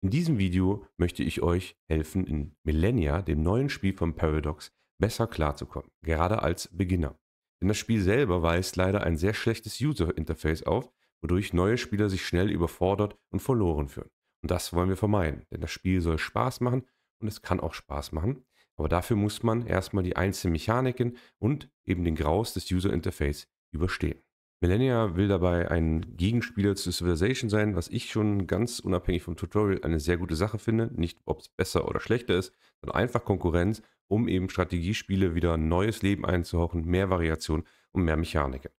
In diesem Video möchte ich euch helfen, in Millennia, dem neuen Spiel von Paradox, besser klarzukommen, gerade als Beginner. Denn das Spiel selber weist leider ein sehr schlechtes User-Interface auf, wodurch neue Spieler sich schnell überfordert und verloren führen. Und das wollen wir vermeiden, denn das Spiel soll Spaß machen und es kann auch Spaß machen. Aber dafür muss man erstmal die einzelnen Mechaniken und eben den Graus des User-Interface überstehen. Millennia will dabei ein Gegenspieler zu Civilization sein, was ich schon ganz unabhängig vom Tutorial eine sehr gute Sache finde. Nicht, ob es besser oder schlechter ist, sondern einfach Konkurrenz, um eben Strategiespiele wieder ein neues Leben einzuhauchen, mehr Variation und mehr Mechaniken.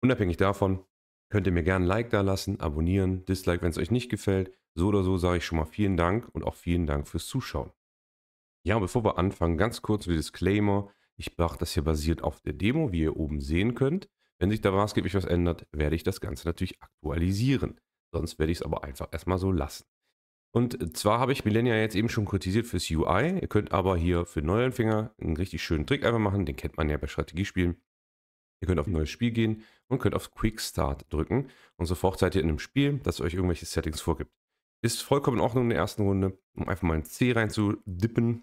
Unabhängig davon könnt ihr mir gerne ein Like da lassen, abonnieren, Dislike, wenn es euch nicht gefällt. So oder so sage ich schon mal vielen Dank und auch vielen Dank fürs Zuschauen. Ja, bevor wir anfangen, ganz kurz wie Disclaimer. Ich mache das hier basiert auf der Demo, wie ihr oben sehen könnt. Wenn sich da maßgeblich was ändert, werde ich das Ganze natürlich aktualisieren. Sonst werde ich es aber einfach erstmal so lassen. Und zwar habe ich Millennia jetzt eben schon kritisiert fürs UI. Ihr könnt aber hier für Neuanfänger einen richtig schönen Trick einfach machen. Den kennt man ja bei Strategiespielen. Ihr könnt auf ein neues Spiel gehen und könnt auf Quick Start drücken. Und sofort seid ihr in einem Spiel, das euch irgendwelche Settings vorgibt. Ist vollkommen in Ordnung in der ersten Runde, um einfach mal ein C reinzudippen,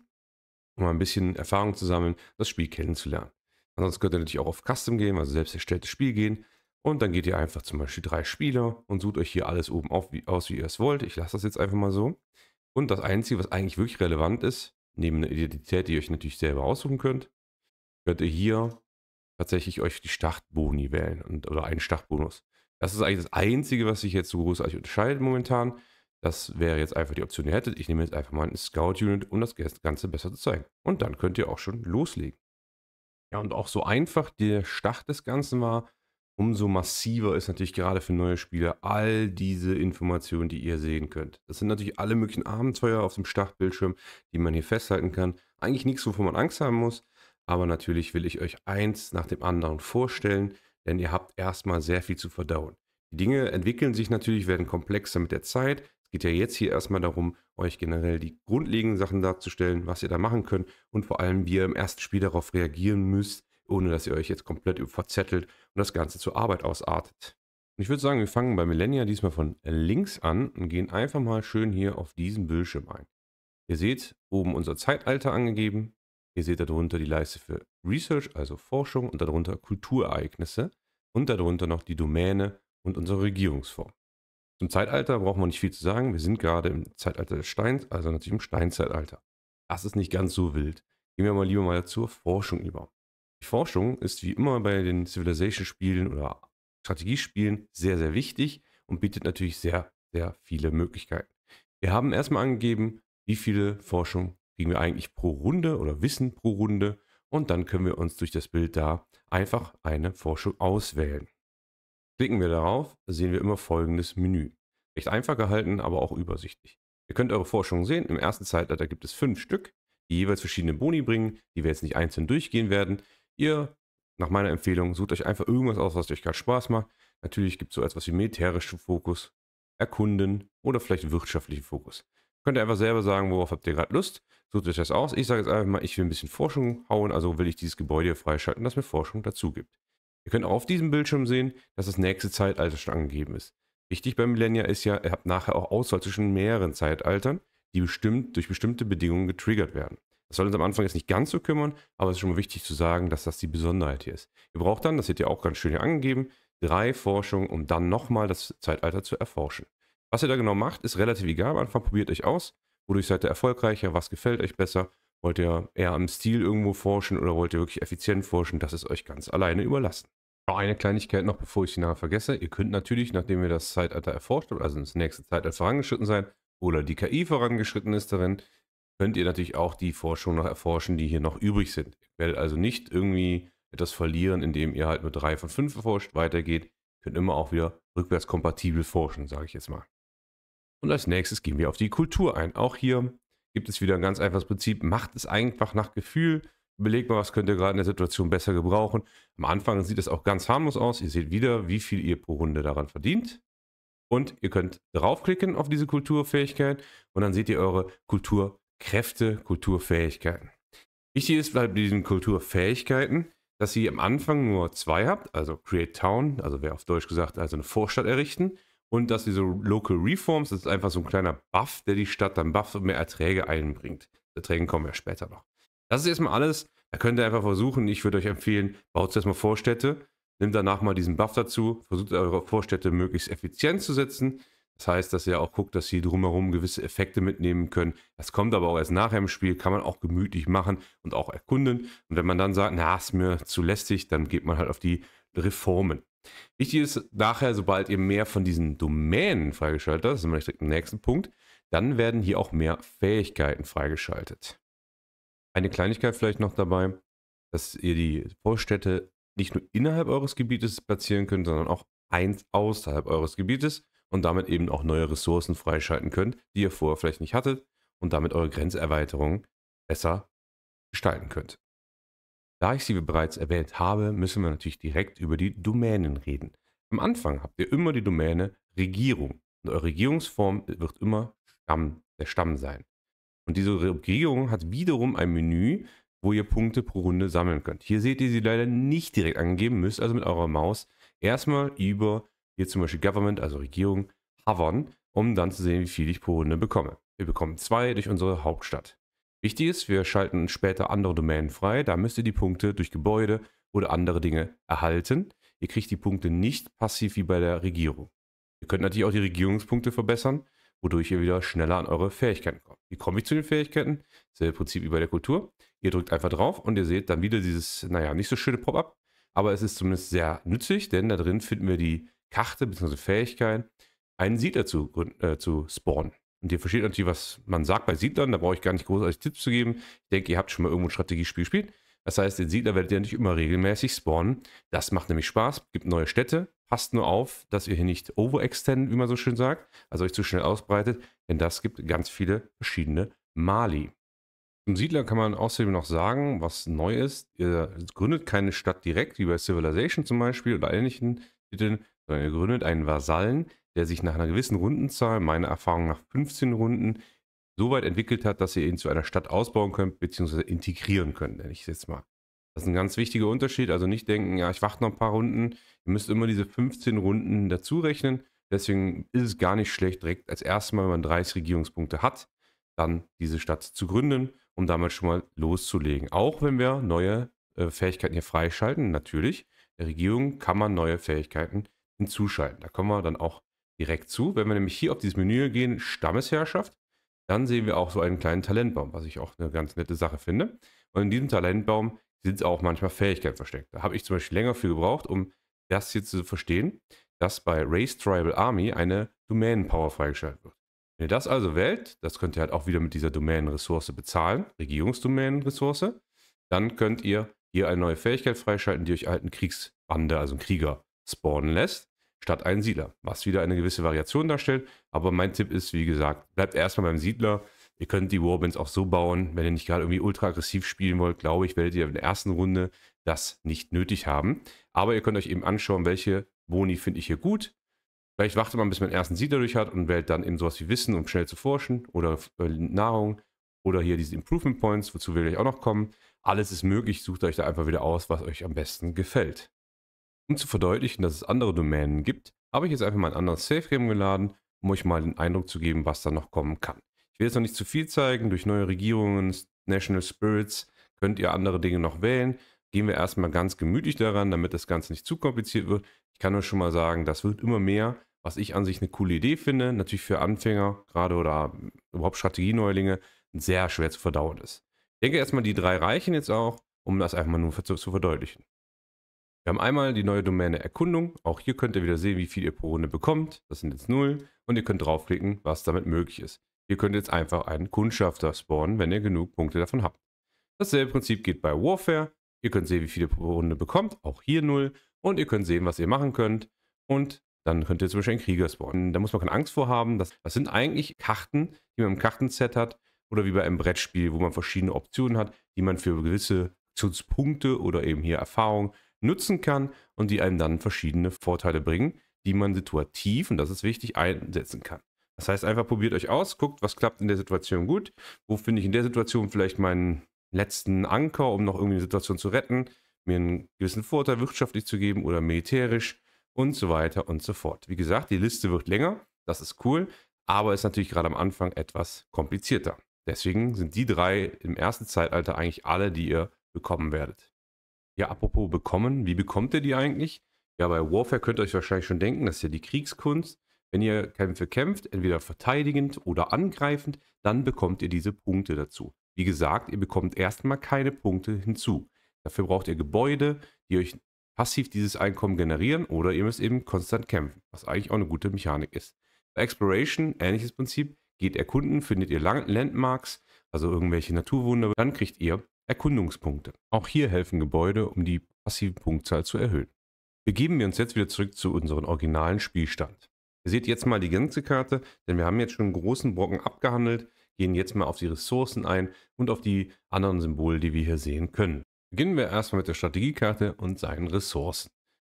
um mal ein bisschen Erfahrung zu sammeln, das Spiel kennenzulernen. Ansonsten könnt ihr natürlich auch auf Custom gehen, also selbst erstelltes Spiel gehen. Und dann geht ihr einfach zum Beispiel drei Spieler und sucht euch hier alles oben auf, wie, aus, wie ihr es wollt. Ich lasse das jetzt einfach mal so. Und das Einzige, was eigentlich wirklich relevant ist, neben einer Identität, die ihr euch natürlich selber aussuchen könnt, könnt ihr hier tatsächlich euch die Startboni wählen und, oder einen Startbonus. Das ist eigentlich das Einzige, was sich jetzt so großartig unterscheidet momentan. Das wäre jetzt einfach die Option, die ihr hättet. Ich nehme jetzt einfach mal ein Scout-Unit, um das Ganze besser zu zeigen. Und dann könnt ihr auch schon loslegen. Ja, und auch so einfach der Start des Ganzen war, umso massiver ist natürlich gerade für neue Spieler all diese Informationen, die ihr sehen könnt. Das sind natürlich alle möglichen Abenteuer auf dem Startbildschirm, die man hier festhalten kann. Eigentlich nichts, wovon man Angst haben muss, aber natürlich will ich euch eins nach dem anderen vorstellen, denn ihr habt erstmal sehr viel zu verdauen. Die Dinge entwickeln sich natürlich, werden komplexer mit der Zeit. Es geht ja jetzt hier erstmal darum, euch generell die grundlegenden Sachen darzustellen, was ihr da machen könnt und vor allem, wie ihr im ersten Spiel darauf reagieren müsst, ohne dass ihr euch jetzt komplett verzettelt und das Ganze zur Arbeit ausartet. ich würde sagen, wir fangen bei Millennia diesmal von links an und gehen einfach mal schön hier auf diesen Bildschirm ein. Ihr seht oben unser Zeitalter angegeben. Ihr seht darunter die Leiste für Research, also Forschung und darunter Kulturereignisse und darunter noch die Domäne und unsere Regierungsform. Zum Zeitalter brauchen wir nicht viel zu sagen. Wir sind gerade im Zeitalter des Steins, also natürlich im Steinzeitalter. Das ist nicht ganz so wild. Gehen wir mal lieber mal zur Forschung über. Die Forschung ist wie immer bei den Civilization-Spielen oder Strategiespielen sehr, sehr wichtig und bietet natürlich sehr, sehr viele Möglichkeiten. Wir haben erstmal angegeben, wie viele Forschung kriegen wir eigentlich pro Runde oder Wissen pro Runde und dann können wir uns durch das Bild da einfach eine Forschung auswählen. Klicken wir darauf, sehen wir immer folgendes Menü. Recht einfach gehalten, aber auch übersichtlich. Ihr könnt eure Forschung sehen. Im ersten Zeitalter gibt es fünf Stück, die jeweils verschiedene Boni bringen, die wir jetzt nicht einzeln durchgehen werden. Ihr, nach meiner Empfehlung, sucht euch einfach irgendwas aus, was euch gerade Spaß macht. Natürlich gibt es so etwas wie militärischen Fokus, Erkunden oder vielleicht wirtschaftlichen Fokus. Könnt ihr einfach selber sagen, worauf habt ihr gerade Lust. Sucht euch das aus. Ich sage jetzt einfach mal, ich will ein bisschen Forschung hauen, also will ich dieses Gebäude hier freischalten, das mir Forschung dazu gibt. Ihr könnt auch auf diesem Bildschirm sehen, dass das nächste Zeitalter schon angegeben ist. Wichtig beim Millennia ist ja, ihr habt nachher auch Auswahl zwischen mehreren Zeitaltern, die bestimmt durch bestimmte Bedingungen getriggert werden. Das soll uns am Anfang jetzt nicht ganz so kümmern, aber es ist schon mal wichtig zu sagen, dass das die Besonderheit hier ist. Ihr braucht dann, das seht ihr auch ganz schön hier angegeben, drei Forschungen, um dann nochmal das Zeitalter zu erforschen. Was ihr da genau macht, ist relativ egal. Am Anfang probiert euch aus. Wodurch seid ihr erfolgreicher? Was gefällt euch besser? Wollt ihr eher am Stil irgendwo forschen oder wollt ihr wirklich effizient forschen? Das ist euch ganz alleine überlassen. Eine Kleinigkeit noch, bevor ich sie nachher vergesse. Ihr könnt natürlich, nachdem ihr das Zeitalter erforscht habt, also ins nächste Zeitalter vorangeschritten sein oder die KI vorangeschritten ist darin, könnt ihr natürlich auch die Forschung noch erforschen, die hier noch übrig sind. Ihr werdet also nicht irgendwie etwas verlieren, indem ihr halt nur drei von fünf erforscht, weitergeht. Ihr könnt immer auch wieder rückwärtskompatibel forschen, sage ich jetzt mal. Und als nächstes gehen wir auf die Kultur ein. Auch hier gibt es wieder ein ganz einfaches Prinzip. Macht es einfach nach Gefühl. Überlegt mal, was könnt ihr gerade in der Situation besser gebrauchen. Am Anfang sieht es auch ganz harmlos aus. Ihr seht wieder, wie viel ihr pro Runde daran verdient. Und ihr könnt draufklicken auf diese Kulturfähigkeit und dann seht ihr eure Kulturkräfte, Kulturfähigkeiten. Wichtig ist bei diesen Kulturfähigkeiten, dass ihr am Anfang nur zwei habt, also Create Town, also wäre auf Deutsch gesagt, also eine Vorstadt errichten. Und dass diese Local Reforms, das ist einfach so ein kleiner Buff, der die Stadt dann bufft und mehr Erträge einbringt. Erträge kommen ja später noch. Das ist erstmal alles. Da könnt ihr einfach versuchen. Ich würde euch empfehlen, baut zuerst mal Vorstädte, nehmt danach mal diesen Buff dazu, versucht eure Vorstädte möglichst effizient zu setzen. Das heißt, dass ihr auch guckt, dass sie drumherum gewisse Effekte mitnehmen können. Das kommt aber auch erst nachher im Spiel, kann man auch gemütlich machen und auch erkunden. Und wenn man dann sagt, na, ist mir zu lästig, dann geht man halt auf die Reformen. Wichtig ist nachher, sobald ihr mehr von diesen Domänen freigeschaltet habt, das sind wir direkt im nächsten Punkt, dann werden hier auch mehr Fähigkeiten freigeschaltet. Eine Kleinigkeit vielleicht noch dabei, dass ihr die Vorstädte nicht nur innerhalb eures Gebietes platzieren könnt, sondern auch eins außerhalb eures Gebietes und damit eben auch neue Ressourcen freischalten könnt, die ihr vorher vielleicht nicht hattet und damit eure Grenzerweiterung besser gestalten könnt. Da ich sie bereits erwähnt habe, müssen wir natürlich direkt über die Domänen reden. Am Anfang habt ihr immer die Domäne Regierung. Und eure Regierungsform wird immer Stamm, der Stamm sein. Und diese Regierung hat wiederum ein Menü, wo ihr Punkte pro Runde sammeln könnt. Hier seht ihr sie leider nicht direkt angegeben, müsst also mit eurer Maus erstmal über hier zum Beispiel Government, also Regierung, hovern, um dann zu sehen, wie viel ich pro Runde bekomme. Wir bekommen zwei durch unsere Hauptstadt. Wichtig ist, wir schalten später andere Domänen frei. Da müsst ihr die Punkte durch Gebäude oder andere Dinge erhalten. Ihr kriegt die Punkte nicht passiv wie bei der Regierung. Ihr könnt natürlich auch die Regierungspunkte verbessern, wodurch ihr wieder schneller an eure Fähigkeiten kommt. Wie komme ich zu den Fähigkeiten? Selbe Prinzip wie bei der Kultur. Ihr drückt einfach drauf und ihr seht dann wieder dieses, naja, nicht so schöne Pop-up, aber es ist zumindest sehr nützlich, denn da drin finden wir die Karte bzw. Fähigkeit, einen Siedler zu, äh, zu spawnen. Und ihr versteht natürlich, was man sagt bei Siedlern. Da brauche ich gar nicht großartig Tipps zu geben. Ich denke, ihr habt schon mal irgendwo ein Strategiespiel gespielt. Das heißt, den Siedler werdet ihr nicht immer regelmäßig spawnen. Das macht nämlich Spaß, gibt neue Städte. Passt nur auf, dass ihr hier nicht overextendet, wie man so schön sagt, also euch zu schnell ausbreitet, denn das gibt ganz viele verschiedene Mali. Zum Siedler kann man außerdem noch sagen, was neu ist. Ihr gründet keine Stadt direkt, wie bei Civilization zum Beispiel oder ähnlichen Titeln, sondern ihr gründet einen Vasallen, der sich nach einer gewissen Rundenzahl, meiner Erfahrung nach 15 Runden, so weit entwickelt hat, dass ihr ihn zu einer Stadt ausbauen könnt, beziehungsweise integrieren könnt, nenne ich es jetzt mal. Das ist ein ganz wichtiger Unterschied. Also nicht denken, ja, ich warte noch ein paar Runden. Ihr müsst immer diese 15 Runden dazu rechnen. Deswegen ist es gar nicht schlecht, direkt als erstes Mal, wenn man 30 Regierungspunkte hat, dann diese Stadt zu gründen, um damit schon mal loszulegen. Auch wenn wir neue äh, Fähigkeiten hier freischalten, natürlich. Der Regierung kann man neue Fähigkeiten hinzuschalten. Da kommen wir dann auch direkt zu. Wenn wir nämlich hier auf dieses Menü gehen, Stammesherrschaft, dann sehen wir auch so einen kleinen Talentbaum, was ich auch eine ganz nette Sache finde. Und in diesem Talentbaum sind auch manchmal Fähigkeiten versteckt. Da habe ich zum Beispiel länger für gebraucht, um das hier zu verstehen, dass bei Race Tribal Army eine Domänenpower freigeschaltet wird. Wenn ihr das also wählt, das könnt ihr halt auch wieder mit dieser Domänenressource bezahlen, Regierungsdomänenressource, dann könnt ihr hier eine neue Fähigkeit freischalten, die euch alten Kriegsbande, also einen Krieger, spawnen lässt statt einen Siedler, was wieder eine gewisse Variation darstellt. Aber mein Tipp ist, wie gesagt, bleibt erstmal beim Siedler. Ihr könnt die Warbands auch so bauen, wenn ihr nicht gerade irgendwie ultra aggressiv spielen wollt, glaube ich, werdet ihr in der ersten Runde das nicht nötig haben. Aber ihr könnt euch eben anschauen, welche Boni finde ich hier gut. Vielleicht wartet man, bis man den ersten Siedler durch hat und wählt dann eben sowas wie Wissen, um schnell zu forschen oder äh, Nahrung oder hier diese Improvement Points, wozu wir gleich auch noch kommen. Alles ist möglich, sucht euch da einfach wieder aus, was euch am besten gefällt. Um zu verdeutlichen, dass es andere Domänen gibt, habe ich jetzt einfach mal ein anderes Safe-Game geladen, um euch mal den Eindruck zu geben, was da noch kommen kann. Ich will jetzt noch nicht zu viel zeigen, durch neue Regierungen, National Spirits könnt ihr andere Dinge noch wählen. Gehen wir erstmal ganz gemütlich daran, damit das Ganze nicht zu kompliziert wird. Ich kann euch schon mal sagen, das wird immer mehr, was ich an sich eine coole Idee finde. Natürlich für Anfänger gerade oder überhaupt Strategieneulinge sehr schwer zu verdauen ist. Ich denke erstmal, die drei reichen jetzt auch, um das einfach mal nur zu verdeutlichen. Wir haben einmal die neue Domäne Erkundung. Auch hier könnt ihr wieder sehen, wie viel ihr pro Runde bekommt. Das sind jetzt 0. Und ihr könnt draufklicken, was damit möglich ist. Ihr könnt jetzt einfach einen Kundschafter spawnen, wenn ihr genug Punkte davon habt. Dasselbe Prinzip geht bei Warfare. Ihr könnt sehen, wie viel ihr pro Runde bekommt. Auch hier 0. Und ihr könnt sehen, was ihr machen könnt. Und dann könnt ihr zum Beispiel einen Krieger spawnen. Da muss man keine Angst vor haben. Das, das sind eigentlich Karten, die man im Kartenset hat. Oder wie bei einem Brettspiel, wo man verschiedene Optionen hat, die man für gewisse Aktionspunkte oder eben hier Erfahrung nutzen kann und die einem dann verschiedene Vorteile bringen, die man situativ, und das ist wichtig, einsetzen kann. Das heißt, einfach probiert euch aus, guckt, was klappt in der Situation gut, wo finde ich in der Situation vielleicht meinen letzten Anker, um noch irgendwie eine Situation zu retten, mir einen gewissen Vorteil wirtschaftlich zu geben oder militärisch und so weiter und so fort. Wie gesagt, die Liste wird länger, das ist cool, aber ist natürlich gerade am Anfang etwas komplizierter. Deswegen sind die drei im ersten Zeitalter eigentlich alle, die ihr bekommen werdet. Ja, apropos bekommen, wie bekommt ihr die eigentlich? Ja, bei Warfare könnt ihr euch wahrscheinlich schon denken, das ist ja die Kriegskunst. Wenn ihr Kämpfe kämpft, entweder verteidigend oder angreifend, dann bekommt ihr diese Punkte dazu. Wie gesagt, ihr bekommt erstmal keine Punkte hinzu. Dafür braucht ihr Gebäude, die euch passiv dieses Einkommen generieren oder ihr müsst eben konstant kämpfen, was eigentlich auch eine gute Mechanik ist. Bei Exploration, ähnliches Prinzip, geht erkunden, findet ihr Landmarks, also irgendwelche Naturwunder, dann kriegt ihr Erkundungspunkte. Auch hier helfen Gebäude, um die passive Punktzahl zu erhöhen. Begeben wir uns jetzt wieder zurück zu unserem originalen Spielstand. Ihr seht jetzt mal die ganze Karte, denn wir haben jetzt schon einen großen Brocken abgehandelt, gehen jetzt mal auf die Ressourcen ein und auf die anderen Symbole, die wir hier sehen können. Beginnen wir erstmal mit der Strategiekarte und seinen Ressourcen.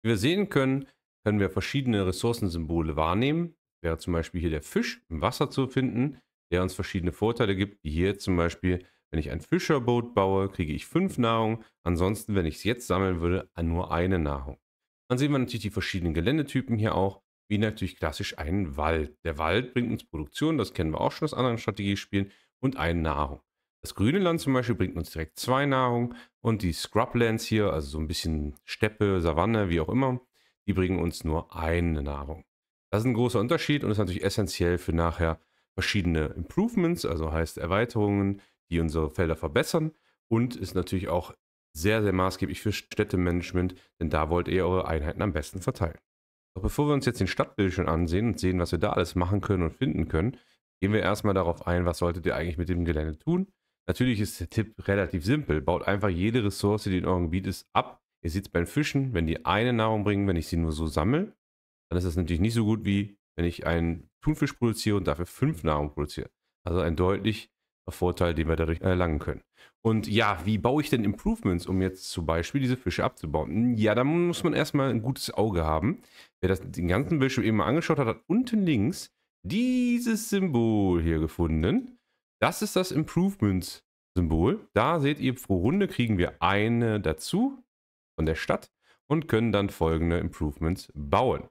Wie wir sehen können, können wir verschiedene Ressourcensymbole wahrnehmen. wäre zum Beispiel hier der Fisch im Wasser zu finden, der uns verschiedene Vorteile gibt, wie hier zum Beispiel wenn ich ein Fischerboot baue, kriege ich fünf Nahrung. Ansonsten, wenn ich es jetzt sammeln würde, nur eine Nahrung. Dann sehen wir natürlich die verschiedenen Geländetypen hier auch, wie natürlich klassisch einen Wald. Der Wald bringt uns Produktion, das kennen wir auch schon aus anderen Strategiespielen, und eine Nahrung. Das grüne Land zum Beispiel bringt uns direkt zwei Nahrung und die Scrublands hier, also so ein bisschen Steppe, Savanne, wie auch immer, die bringen uns nur eine Nahrung. Das ist ein großer Unterschied und ist natürlich essentiell für nachher verschiedene Improvements, also heißt Erweiterungen, die unsere Felder verbessern und ist natürlich auch sehr, sehr maßgeblich für Städtemanagement, denn da wollt ihr eure Einheiten am besten verteilen. Doch bevor wir uns jetzt den Stadtbildschirm ansehen und sehen, was wir da alles machen können und finden können, gehen wir erstmal darauf ein, was solltet ihr eigentlich mit dem Gelände tun. Natürlich ist der Tipp relativ simpel. Baut einfach jede Ressource, die in eurem Gebiet ist, ab. Ihr seht es beim Fischen, wenn die eine Nahrung bringen, wenn ich sie nur so sammle, dann ist das natürlich nicht so gut wie wenn ich einen Thunfisch produziere und dafür fünf Nahrung produziere. Also ein deutlich Vorteil, den wir dadurch erlangen können. Und ja, wie baue ich denn Improvements, um jetzt zum Beispiel diese Fische abzubauen? Hm, ja, da muss man erstmal ein gutes Auge haben. Wer das, den ganzen Bildschirm eben mal angeschaut hat, hat unten links dieses Symbol hier gefunden. Das ist das Improvements-Symbol. Da seht ihr, pro Runde kriegen wir eine dazu von der Stadt und können dann folgende Improvements bauen.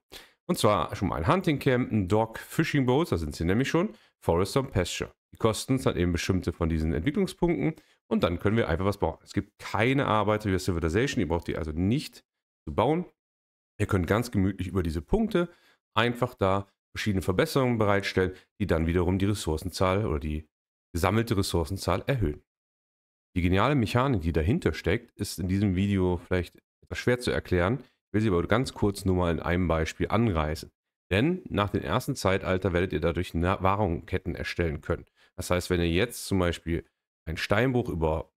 Und zwar schon mal ein Hunting Camp, ein Dog, Fishing Boats, da sind sie nämlich schon, Forest und Pasture. Die Kosten sind halt eben bestimmte von diesen Entwicklungspunkten und dann können wir einfach was bauen. Es gibt keine Arbeit für Civilization, ihr braucht die also nicht zu bauen. Ihr könnt ganz gemütlich über diese Punkte einfach da verschiedene Verbesserungen bereitstellen, die dann wiederum die Ressourcenzahl oder die gesammelte Ressourcenzahl erhöhen. Die geniale Mechanik, die dahinter steckt, ist in diesem Video vielleicht etwas schwer zu erklären. Ich will sie aber ganz kurz nur mal in einem Beispiel anreißen. Denn nach dem ersten Zeitalter werdet ihr dadurch Nahrungsketten erstellen können. Das heißt, wenn ihr jetzt zum Beispiel ein Steinbruch über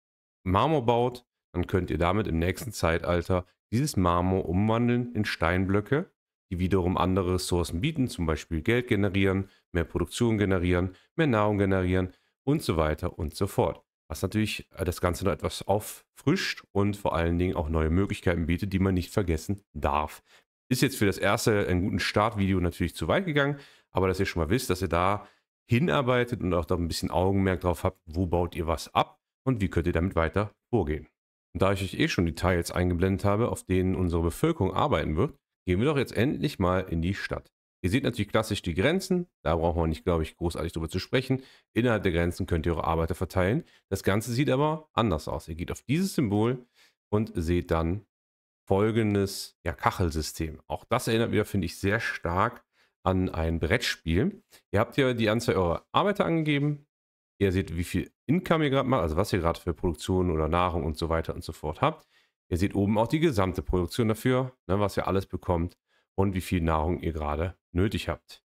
Marmor baut, dann könnt ihr damit im nächsten Zeitalter dieses Marmor umwandeln in Steinblöcke, die wiederum andere Ressourcen bieten, zum Beispiel Geld generieren, mehr Produktion generieren, mehr Nahrung generieren und so weiter und so fort. Was natürlich äh, das Ganze noch etwas auffrischt und vor allen Dingen auch neue Möglichkeiten bietet, die man nicht vergessen darf. Ist jetzt für das erste ein guten Startvideo natürlich zu weit gegangen, aber dass ihr schon mal wisst, dass ihr da hinarbeitet und auch da ein bisschen Augenmerk drauf habt, wo baut ihr was ab und wie könnt ihr damit weiter vorgehen. Und da ich euch eh schon die Tiles eingeblendet habe, auf denen unsere Bevölkerung arbeiten wird, gehen wir doch jetzt endlich mal in die Stadt. Ihr seht natürlich klassisch die Grenzen, da brauchen wir nicht, glaube ich, großartig drüber zu sprechen. Innerhalb der Grenzen könnt ihr eure Arbeiter verteilen. Das Ganze sieht aber anders aus. Ihr geht auf dieses Symbol und seht dann folgendes ja, Kachelsystem. Auch das erinnert wieder, finde ich, sehr stark an an ein Brettspiel. Ihr habt hier die Anzahl eurer Arbeiter angegeben. Ihr seht, wie viel Income ihr gerade macht, also was ihr gerade für Produktion oder Nahrung und so weiter und so fort habt. Ihr seht oben auch die gesamte Produktion dafür, ne, was ihr alles bekommt und wie viel Nahrung ihr gerade nötig habt.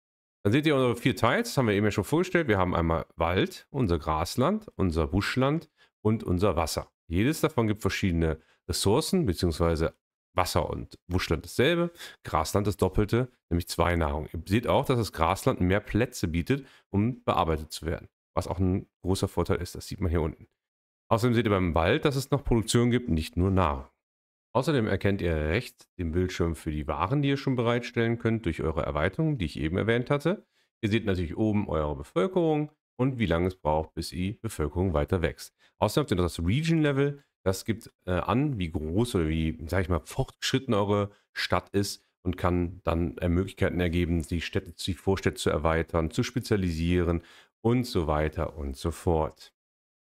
Dann seht ihr unsere vier Teils, das haben wir eben ja schon vorgestellt. Wir haben einmal Wald, unser Grasland, unser Buschland und unser Wasser. Jedes davon gibt verschiedene Ressourcen bzw. Wasser und Buschland dasselbe, Grasland das Doppelte, nämlich zwei Nahrung. Ihr seht auch, dass das Grasland mehr Plätze bietet, um bearbeitet zu werden, was auch ein großer Vorteil ist. Das sieht man hier unten. Außerdem seht ihr beim Wald, dass es noch Produktion gibt, nicht nur Nahrung. Außerdem erkennt ihr rechts den Bildschirm für die Waren, die ihr schon bereitstellen könnt durch eure Erweiterung, die ich eben erwähnt hatte. Ihr seht natürlich oben eure Bevölkerung und wie lange es braucht, bis die Bevölkerung weiter wächst. Außerdem habt ihr noch das Region-Level, das gibt äh, an, wie groß oder wie, sag ich mal, fortgeschritten eure Stadt ist und kann dann äh, Möglichkeiten ergeben, die Städte, die Vorstädte zu erweitern, zu spezialisieren und so weiter und so fort.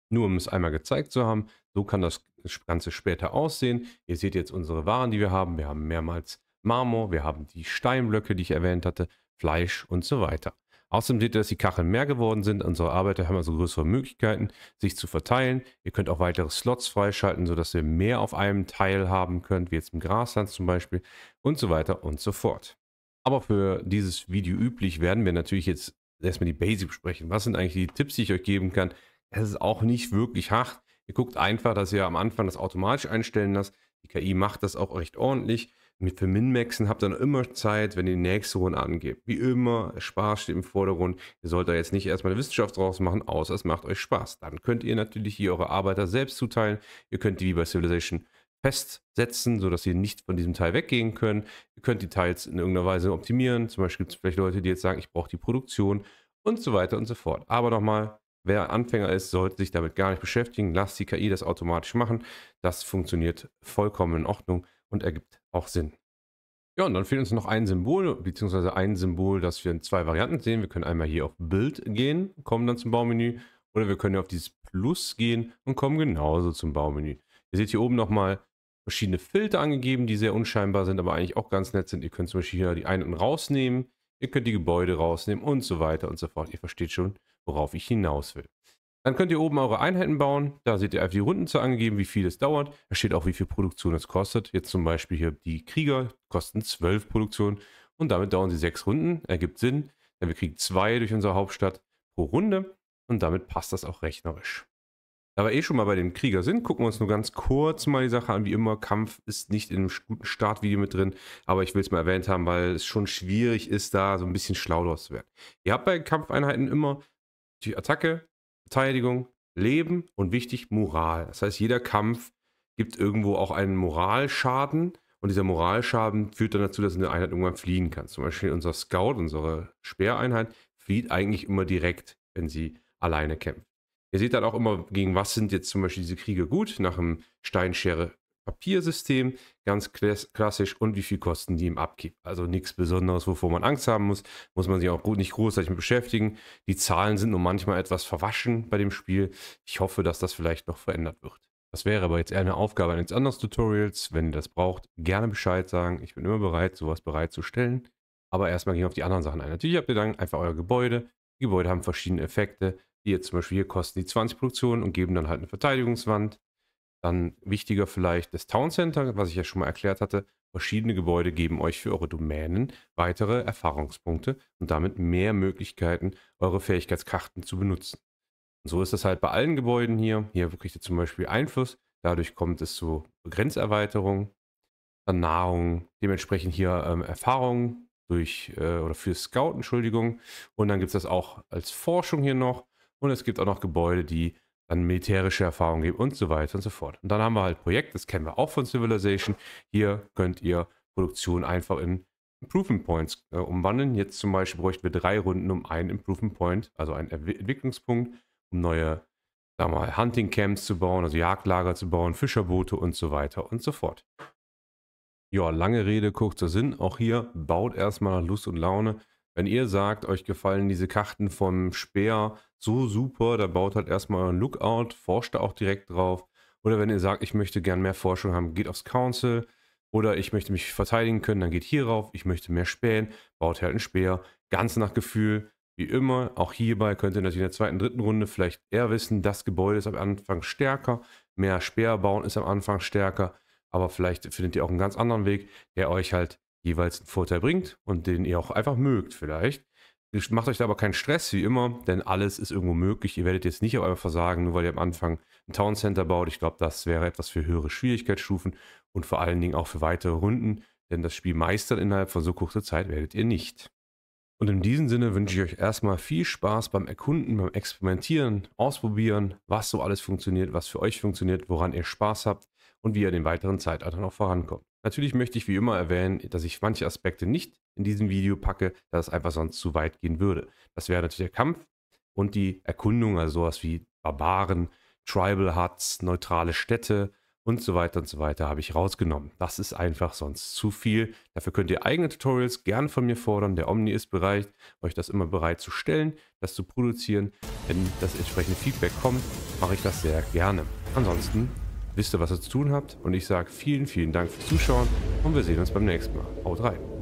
Nur um es einmal gezeigt zu haben, so kann das Ganze später aussehen. Ihr seht jetzt unsere Waren, die wir haben. Wir haben mehrmals Marmor, wir haben die Steinblöcke, die ich erwähnt hatte, Fleisch und so weiter. Außerdem seht ihr, dass die Kacheln mehr geworden sind. Unsere Arbeiter haben also größere Möglichkeiten, sich zu verteilen. Ihr könnt auch weitere Slots freischalten, sodass ihr mehr auf einem Teil haben könnt, wie jetzt im Grasland zum Beispiel und so weiter und so fort. Aber für dieses Video üblich werden wir natürlich jetzt erstmal die Basics besprechen. Was sind eigentlich die Tipps, die ich euch geben kann? Es ist auch nicht wirklich hart. Ihr guckt einfach, dass ihr am Anfang das automatisch einstellen lasst. Die KI macht das auch recht ordentlich. Mit für Minmaxen habt ihr noch immer Zeit, wenn ihr die nächste Runde angebt. Wie immer, Spaß steht im Vordergrund. Ihr sollt da jetzt nicht erstmal eine Wissenschaft draus machen, außer es macht euch Spaß. Dann könnt ihr natürlich hier eure Arbeiter selbst zuteilen. Ihr könnt die wie bei Civilization festsetzen, sodass sie nicht von diesem Teil weggehen können. Ihr könnt die Teils in irgendeiner Weise optimieren. Zum Beispiel gibt es vielleicht Leute, die jetzt sagen, ich brauche die Produktion und so weiter und so fort. Aber nochmal, Wer Anfänger ist, sollte sich damit gar nicht beschäftigen. Lasst die KI das automatisch machen. Das funktioniert vollkommen in Ordnung und ergibt auch Sinn. Ja, und dann fehlt uns noch ein Symbol, beziehungsweise ein Symbol, das wir in zwei Varianten sehen. Wir können einmal hier auf Bild gehen, kommen dann zum Baumenü. Oder wir können auf dieses Plus gehen und kommen genauso zum Baumenü. Ihr seht hier oben nochmal verschiedene Filter angegeben, die sehr unscheinbar sind, aber eigentlich auch ganz nett sind. Ihr könnt zum Beispiel hier die ein- und rausnehmen. Ihr könnt die Gebäude rausnehmen und so weiter und so fort. Ihr versteht schon, worauf ich hinaus will. Dann könnt ihr oben eure Einheiten bauen. Da seht ihr einfach die Rundenzahl angegeben, wie viel es dauert. Da steht auch, wie viel Produktion es kostet. Jetzt zum Beispiel hier die Krieger kosten 12 Produktionen und damit dauern sie 6 Runden. Ergibt Sinn, denn wir kriegen 2 durch unsere Hauptstadt pro Runde und damit passt das auch rechnerisch. Da wir eh schon mal bei dem Krieger sind, gucken wir uns nur ganz kurz mal die Sache an. Wie immer, Kampf ist nicht in einem guten Startvideo mit drin, aber ich will es mal erwähnt haben, weil es schon schwierig ist, da so ein bisschen schlau draus zu werden. Ihr habt bei Kampfeinheiten immer die Attacke, Verteidigung, Leben und wichtig Moral. Das heißt, jeder Kampf gibt irgendwo auch einen Moralschaden und dieser Moralschaden führt dann dazu, dass eine Einheit irgendwann fliehen kann. Zum Beispiel unser Scout, unsere Speereinheit, flieht eigentlich immer direkt, wenn sie alleine kämpft. Ihr seht dann halt auch immer, gegen was sind jetzt zum Beispiel diese Kriege gut. Nach dem Steinschere Papiersystem, ganz klassisch und wie viel kosten die im Abkeep. Also nichts Besonderes, wovor man Angst haben muss, muss man sich auch nicht großartig mit beschäftigen. Die Zahlen sind nur manchmal etwas verwaschen bei dem Spiel. Ich hoffe, dass das vielleicht noch verändert wird. Das wäre aber jetzt eher eine Aufgabe eines anderen Tutorials. Wenn ihr das braucht, gerne Bescheid sagen. Ich bin immer bereit, sowas bereitzustellen. Aber erstmal gehen wir auf die anderen Sachen ein. Natürlich habt ihr dann einfach euer Gebäude. Die Gebäude haben verschiedene Effekte. Die jetzt zum Beispiel hier kosten die 20 Produktionen und geben dann halt eine Verteidigungswand. Dann wichtiger vielleicht das Town Center, was ich ja schon mal erklärt hatte. Verschiedene Gebäude geben euch für eure Domänen weitere Erfahrungspunkte und damit mehr Möglichkeiten, eure Fähigkeitskarten zu benutzen. Und so ist das halt bei allen Gebäuden hier. Hier kriegt ihr zum Beispiel Einfluss. Dadurch kommt es zu Grenzerweiterungen, dann Nahrung, dementsprechend hier ähm, Erfahrung durch äh, oder für Scout, Entschuldigung. Und dann gibt es das auch als Forschung hier noch. Und es gibt auch noch Gebäude, die dann militärische Erfahrungen geben und so weiter und so fort. Und dann haben wir halt Projekt, das kennen wir auch von Civilization. Hier könnt ihr Produktion einfach in Improvement Points äh, umwandeln. Jetzt zum Beispiel bräuchten wir drei Runden um einen Improvement Point, also einen Entwicklungspunkt, um neue, sagen wir mal, Hunting Camps zu bauen, also Jagdlager zu bauen, Fischerboote und so weiter und so fort. Ja, lange Rede, kurzer Sinn. Auch hier baut erstmal nach Lust und Laune. Wenn ihr sagt, euch gefallen diese Karten vom Speer so super, da baut halt erstmal euren Lookout, forscht da auch direkt drauf. Oder wenn ihr sagt, ich möchte gern mehr Forschung haben, geht aufs Council. Oder ich möchte mich verteidigen können, dann geht hier rauf. Ich möchte mehr spähen, baut halt einen Speer. Ganz nach Gefühl, wie immer. Auch hierbei könnt ihr natürlich in der zweiten, dritten Runde vielleicht eher wissen, das Gebäude ist am Anfang stärker. Mehr Speer bauen ist am Anfang stärker. Aber vielleicht findet ihr auch einen ganz anderen Weg, der euch halt jeweils einen Vorteil bringt und den ihr auch einfach mögt vielleicht. Macht euch da aber keinen Stress, wie immer, denn alles ist irgendwo möglich. Ihr werdet jetzt nicht auf einmal versagen, nur weil ihr am Anfang ein Town Center baut. Ich glaube, das wäre etwas für höhere Schwierigkeitsstufen und vor allen Dingen auch für weitere Runden, denn das Spiel meistern innerhalb von so kurzer Zeit werdet ihr nicht. Und in diesem Sinne wünsche ich euch erstmal viel Spaß beim Erkunden, beim Experimentieren, Ausprobieren, was so alles funktioniert, was für euch funktioniert, woran ihr Spaß habt und wie ihr den weiteren Zeitaltern auch vorankommt. Natürlich möchte ich wie immer erwähnen, dass ich manche Aspekte nicht in diesem Video packe, da es einfach sonst zu weit gehen würde. Das wäre natürlich der Kampf und die Erkundung, also sowas wie Barbaren, Tribal Huts, neutrale Städte und so weiter und so weiter habe ich rausgenommen. Das ist einfach sonst zu viel. Dafür könnt ihr eigene Tutorials gern von mir fordern. Der Omni ist bereit, euch das immer bereit zu stellen, das zu produzieren. Wenn das entsprechende Feedback kommt, mache ich das sehr gerne. Ansonsten Wisst ihr, was ihr zu tun habt? Und ich sage vielen, vielen Dank fürs Zuschauen und wir sehen uns beim nächsten Mal. Haut rein!